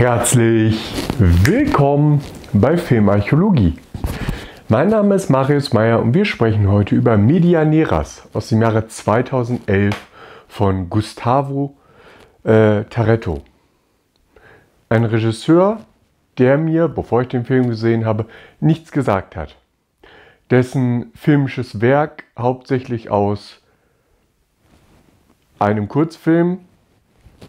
Herzlich willkommen bei Filmarchäologie. Mein Name ist Marius Meyer und wir sprechen heute über Medianeras aus dem Jahre 2011 von Gustavo äh, Taretto. Ein Regisseur, der mir, bevor ich den Film gesehen habe, nichts gesagt hat. Dessen filmisches Werk hauptsächlich aus einem Kurzfilm,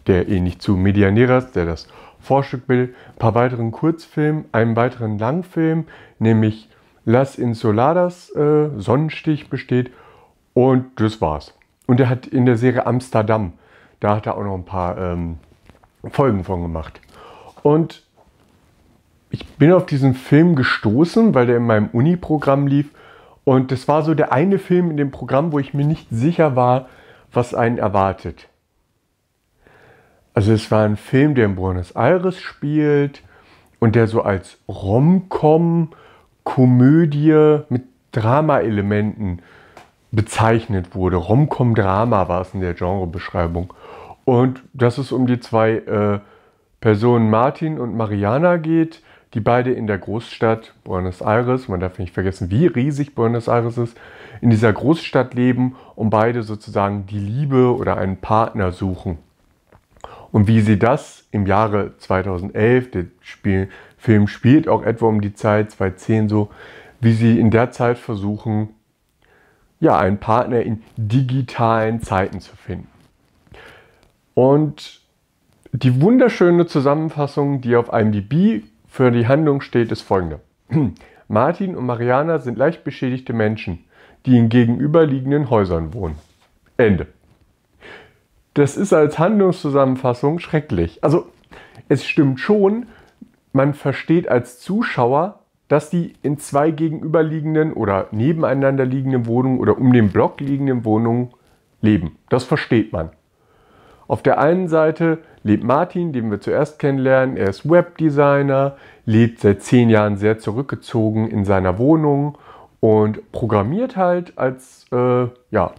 der ähnlich zu Medianeras, der das Vorstück ein paar weiteren Kurzfilmen, einen weiteren Langfilm, nämlich Las Insoladas, äh, Sonnenstich besteht und das war's. Und er hat in der Serie Amsterdam, da hat er auch noch ein paar ähm, Folgen von gemacht. Und ich bin auf diesen Film gestoßen, weil der in meinem Uni-Programm lief. Und das war so der eine Film in dem Programm, wo ich mir nicht sicher war, was einen erwartet. Also es war ein Film, der in Buenos Aires spielt und der so als Rom-Com-Komödie mit Drama-Elementen bezeichnet wurde. Rom-Com-Drama war es in der Genrebeschreibung. Und dass es um die zwei äh, Personen Martin und Mariana geht, die beide in der Großstadt Buenos Aires, man darf nicht vergessen, wie riesig Buenos Aires ist, in dieser Großstadt leben und beide sozusagen die Liebe oder einen Partner suchen. Und wie sie das im Jahre 2011, der Spiel, Film spielt auch etwa um die Zeit 2010 so, wie sie in der Zeit versuchen, ja, einen Partner in digitalen Zeiten zu finden. Und die wunderschöne Zusammenfassung, die auf IMDb für die Handlung steht, ist folgende. Martin und Mariana sind leicht beschädigte Menschen, die in gegenüberliegenden Häusern wohnen. Ende das ist als Handlungszusammenfassung schrecklich. Also es stimmt schon, man versteht als Zuschauer, dass die in zwei gegenüberliegenden oder nebeneinander liegenden Wohnungen oder um den Block liegenden Wohnungen leben. Das versteht man. Auf der einen Seite lebt Martin, den wir zuerst kennenlernen. Er ist Webdesigner, lebt seit zehn Jahren sehr zurückgezogen in seiner Wohnung und programmiert halt als äh, ja,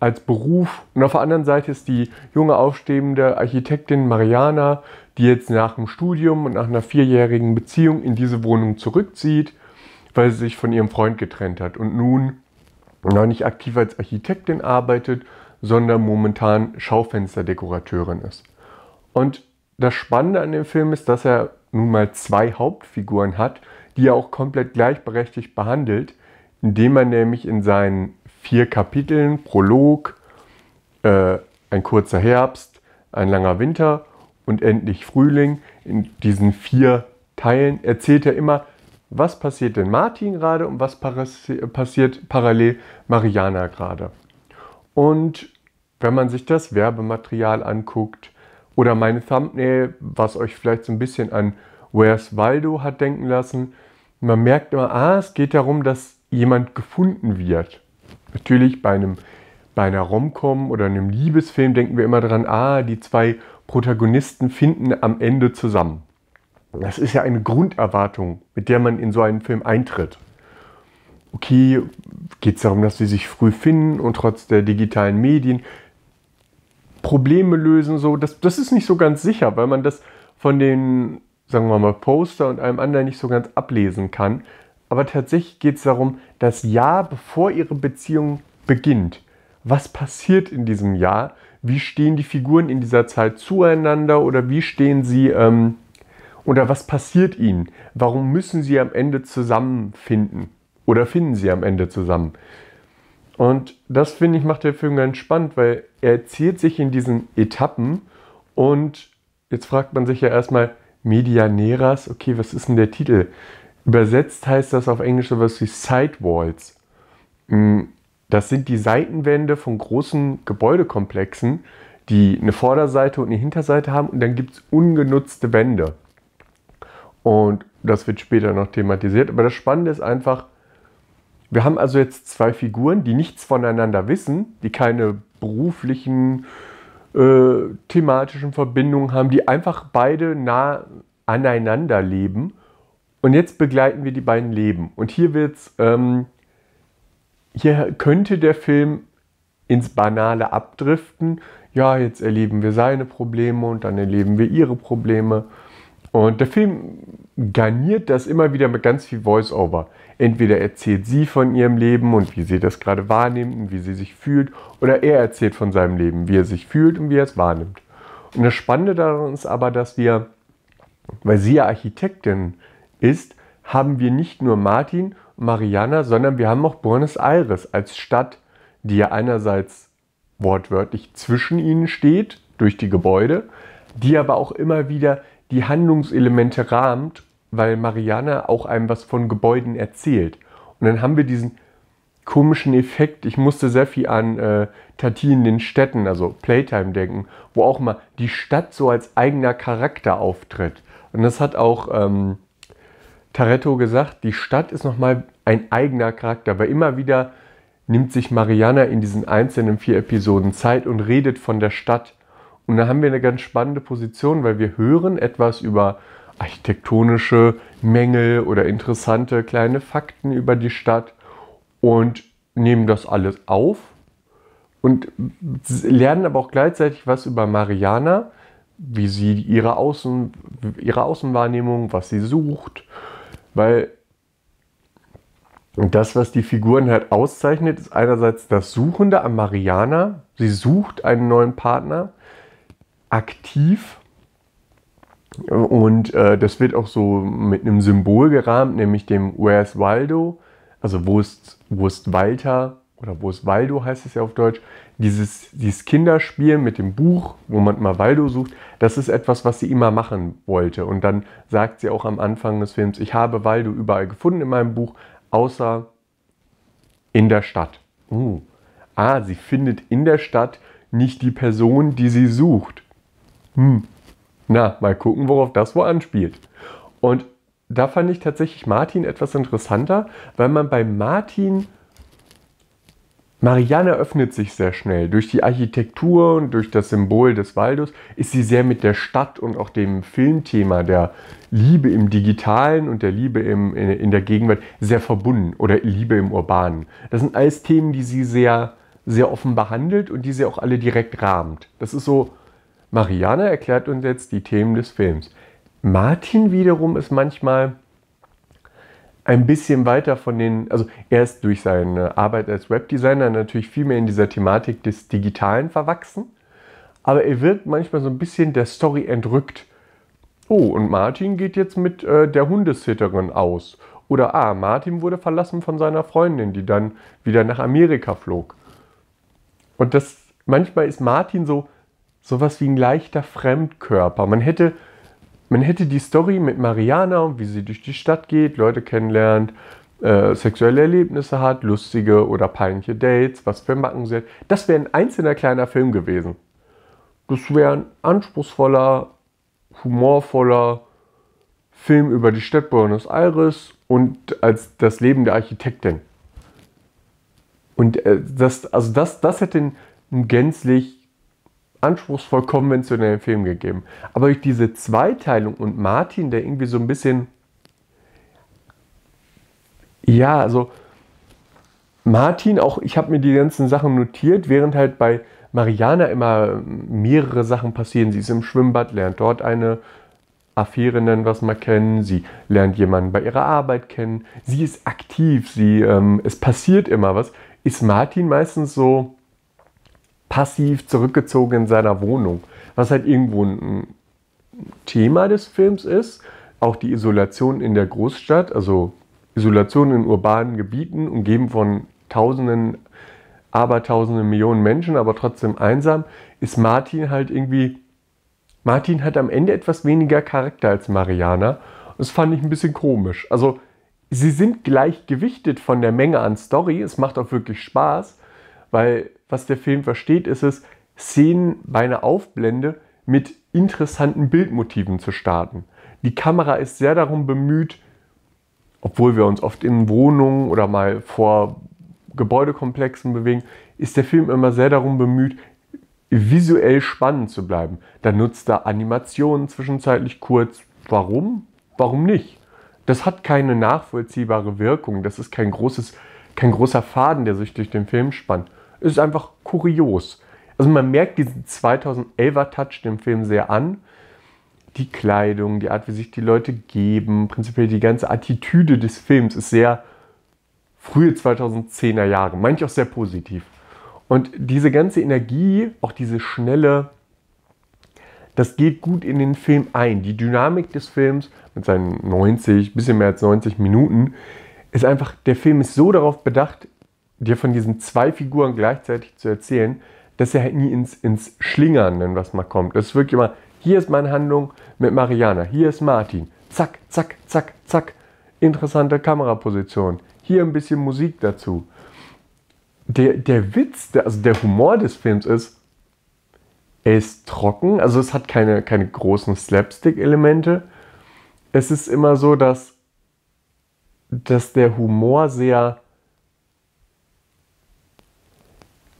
als Beruf. Und auf der anderen Seite ist die junge aufstehende Architektin Mariana, die jetzt nach dem Studium und nach einer vierjährigen Beziehung in diese Wohnung zurückzieht, weil sie sich von ihrem Freund getrennt hat und nun noch nicht aktiv als Architektin arbeitet, sondern momentan Schaufensterdekorateurin ist. Und das Spannende an dem Film ist, dass er nun mal zwei Hauptfiguren hat, die er auch komplett gleichberechtigt behandelt, indem er nämlich in seinen vier Kapiteln, Prolog, äh, ein kurzer Herbst, ein langer Winter und endlich Frühling. In diesen vier Teilen erzählt er immer, was passiert denn Martin gerade und was passiert parallel Mariana gerade. Und wenn man sich das Werbematerial anguckt oder meine Thumbnail, was euch vielleicht so ein bisschen an Where's Waldo hat denken lassen, man merkt immer, ah, es geht darum, dass jemand gefunden wird. Natürlich bei, einem, bei einer Rom-Com oder einem Liebesfilm denken wir immer daran, ah, die zwei Protagonisten finden am Ende zusammen. Das ist ja eine Grunderwartung, mit der man in so einen Film eintritt. Okay, geht es darum, dass sie sich früh finden und trotz der digitalen Medien Probleme lösen, so, das, das ist nicht so ganz sicher, weil man das von den, sagen wir mal, Poster und allem anderen nicht so ganz ablesen kann, aber tatsächlich geht es darum, das Jahr, bevor ihre Beziehung beginnt. Was passiert in diesem Jahr? Wie stehen die Figuren in dieser Zeit zueinander oder wie stehen sie ähm, oder was passiert ihnen? Warum müssen sie am Ende zusammenfinden oder finden sie am Ende zusammen? Und das finde ich macht der Film ganz spannend, weil er erzählt sich in diesen Etappen und jetzt fragt man sich ja erstmal Medianeras, okay, was ist denn der Titel? Übersetzt heißt das auf Englisch sowas wie Sidewalls. Mm, das sind die Seitenwände von großen Gebäudekomplexen, die eine Vorderseite und eine Hinterseite haben und dann gibt es ungenutzte Wände. Und das wird später noch thematisiert. Aber das Spannende ist einfach, wir haben also jetzt zwei Figuren, die nichts voneinander wissen, die keine beruflichen, äh, thematischen Verbindungen haben, die einfach beide nah aneinander leben und jetzt begleiten wir die beiden Leben. Und hier wird's, ähm, hier könnte der Film ins Banale abdriften. Ja, jetzt erleben wir seine Probleme und dann erleben wir ihre Probleme. Und der Film garniert das immer wieder mit ganz viel Voice-Over. Entweder erzählt sie von ihrem Leben und wie sie das gerade wahrnimmt und wie sie sich fühlt, oder er erzählt von seinem Leben, wie er sich fühlt und wie er es wahrnimmt. Und das Spannende daran ist aber, dass wir, weil sie ja Architektin ist, ist, haben wir nicht nur Martin und Mariana, sondern wir haben auch Buenos Aires als Stadt, die ja einerseits wortwörtlich zwischen ihnen steht durch die Gebäude, die aber auch immer wieder die Handlungselemente rahmt, weil Mariana auch einem was von Gebäuden erzählt. Und dann haben wir diesen komischen Effekt. Ich musste sehr viel an äh, Tati in den Städten, also Playtime denken, wo auch mal die Stadt so als eigener Charakter auftritt. Und das hat auch ähm, Taretto gesagt, die Stadt ist nochmal ein eigener Charakter, weil immer wieder nimmt sich Mariana in diesen einzelnen vier Episoden Zeit und redet von der Stadt. Und da haben wir eine ganz spannende Position, weil wir hören etwas über architektonische Mängel oder interessante kleine Fakten über die Stadt und nehmen das alles auf und lernen aber auch gleichzeitig was über Mariana, wie sie ihre, Außen, ihre Außenwahrnehmung, was sie sucht, weil das, was die Figuren halt auszeichnet, ist einerseits das Suchende an Mariana. Sie sucht einen neuen Partner aktiv. Und äh, das wird auch so mit einem Symbol gerahmt, nämlich dem Where's Waldo, also wo ist, wo ist Walter oder wo ist Waldo heißt es ja auf Deutsch, dieses, dieses Kinderspiel mit dem Buch, wo man immer Waldo sucht, das ist etwas, was sie immer machen wollte. Und dann sagt sie auch am Anfang des Films, ich habe Waldo überall gefunden in meinem Buch, außer in der Stadt. Uh. Ah, sie findet in der Stadt nicht die Person, die sie sucht. Hm. Na, mal gucken, worauf das wohl anspielt. Und da fand ich tatsächlich Martin etwas interessanter, weil man bei Martin Marianne öffnet sich sehr schnell. Durch die Architektur und durch das Symbol des Waldes ist sie sehr mit der Stadt und auch dem Filmthema der Liebe im Digitalen und der Liebe im, in, der Gegenwart sehr verbunden oder Liebe im Urbanen. Das sind alles Themen, die sie sehr, sehr offen behandelt und die sie auch alle direkt rahmt. Das ist so, Marianne erklärt uns jetzt die Themen des Films. Martin wiederum ist manchmal ein bisschen weiter von den, also er ist durch seine Arbeit als Webdesigner natürlich viel mehr in dieser Thematik des Digitalen verwachsen, aber er wird manchmal so ein bisschen der Story entrückt. Oh, und Martin geht jetzt mit äh, der Hundesitterin aus. Oder ah, Martin wurde verlassen von seiner Freundin, die dann wieder nach Amerika flog. Und das manchmal ist Martin so sowas wie ein leichter Fremdkörper. Man hätte man hätte die Story mit Mariana und wie sie durch die Stadt geht, Leute kennenlernt, äh, sexuelle Erlebnisse hat, lustige oder peinliche Dates, was für Macken sie hat. Das wäre ein einzelner kleiner Film gewesen. Das wäre ein anspruchsvoller, humorvoller Film über die Stadt Buenos Aires und als das Leben der Architektin. Und äh, das, also das, das hätte einen gänzlich anspruchsvoll konventionellen Film gegeben. Aber durch diese Zweiteilung und Martin, der irgendwie so ein bisschen, ja, also Martin, auch ich habe mir die ganzen Sachen notiert, während halt bei Mariana immer mehrere Sachen passieren. Sie ist im Schwimmbad, lernt dort eine Affäre nennen wir es mal kennen, sie lernt jemanden bei ihrer Arbeit kennen, sie ist aktiv, sie, ähm, es passiert immer was, ist Martin meistens so, passiv zurückgezogen in seiner Wohnung, was halt irgendwo ein Thema des Films ist. Auch die Isolation in der Großstadt, also Isolation in urbanen Gebieten, umgeben von Tausenden, Abertausenden, Millionen Menschen, aber trotzdem einsam, ist Martin halt irgendwie. Martin hat am Ende etwas weniger Charakter als Mariana. Das fand ich ein bisschen komisch. Also, sie sind gleich gewichtet von der Menge an Story. Es macht auch wirklich Spaß weil was der Film versteht, ist es, Szenen bei einer Aufblende mit interessanten Bildmotiven zu starten. Die Kamera ist sehr darum bemüht, obwohl wir uns oft in Wohnungen oder mal vor Gebäudekomplexen bewegen, ist der Film immer sehr darum bemüht, visuell spannend zu bleiben. Da nutzt er Animationen zwischenzeitlich kurz. Warum? Warum nicht? Das hat keine nachvollziehbare Wirkung. Das ist kein, großes, kein großer Faden, der sich durch den Film spannt es ist einfach kurios. Also man merkt diesen 2011er Touch dem Film sehr an. Die Kleidung, die Art, wie sich die Leute geben, prinzipiell die ganze Attitüde des Films ist sehr frühe 2010er Jahre, manche auch sehr positiv. Und diese ganze Energie, auch diese schnelle, das geht gut in den Film ein. Die Dynamik des Films mit seinen 90, bisschen mehr als 90 Minuten, ist einfach, der Film ist so darauf bedacht, dir von diesen zwei Figuren gleichzeitig zu erzählen, dass er halt nie ins, ins Schlingern, wenn was mal kommt. Das ist wirklich immer, hier ist meine Handlung mit Mariana, hier ist Martin. Zack, zack, zack, zack. Interessante Kameraposition. Hier ein bisschen Musik dazu. Der, der Witz, der, also der Humor des Films ist, er ist trocken, also es hat keine, keine großen Slapstick-Elemente. Es ist immer so, dass, dass der Humor sehr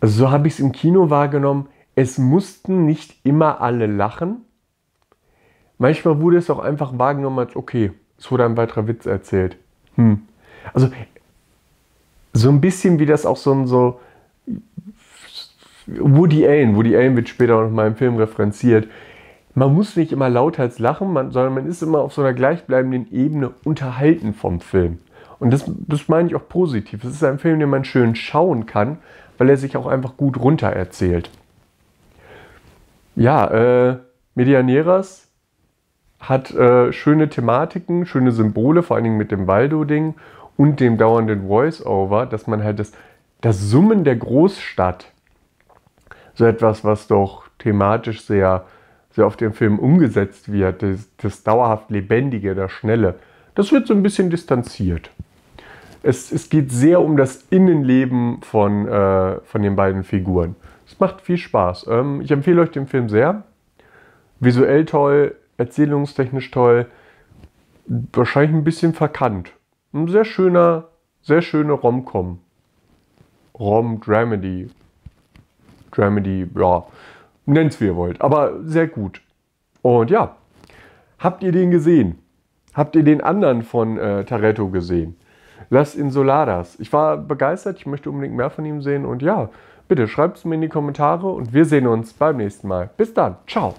Also so habe ich es im Kino wahrgenommen, es mussten nicht immer alle lachen. Manchmal wurde es auch einfach wahrgenommen als, okay, es wurde ein weiterer Witz erzählt. Hm. Also so ein bisschen wie das auch so ein so Woody Allen, Woody Allen wird später noch mal im Film referenziert. Man muss nicht immer lauthals lachen, man, sondern man ist immer auf so einer gleichbleibenden Ebene unterhalten vom Film. Und das, das meine ich auch positiv. Es ist ein Film, den man schön schauen kann, weil er sich auch einfach gut runter erzählt. Ja, äh, Medianeras hat äh, schöne Thematiken, schöne Symbole, vor allen Dingen mit dem Waldo-Ding und dem dauernden Voice-Over, dass man halt das, das Summen der Großstadt, so etwas, was doch thematisch sehr, sehr oft im Film umgesetzt wird, das, das dauerhaft Lebendige, das Schnelle, das wird so ein bisschen distanziert es, es geht sehr um das Innenleben von, äh, von den beiden Figuren. Es macht viel Spaß. Ähm, ich empfehle euch den Film sehr. Visuell toll, erzählungstechnisch toll, wahrscheinlich ein bisschen verkannt. Ein sehr schöner, sehr schöne Rom-Com. Rom-Dramedy. Dramedy, ja. Nennt es wie ihr wollt, aber sehr gut. Und ja, habt ihr den gesehen? Habt ihr den anderen von äh, Taretto gesehen? Las Insoladas. Ich war begeistert, ich möchte unbedingt mehr von ihm sehen und ja, bitte schreibt es mir in die Kommentare und wir sehen uns beim nächsten Mal. Bis dann, ciao.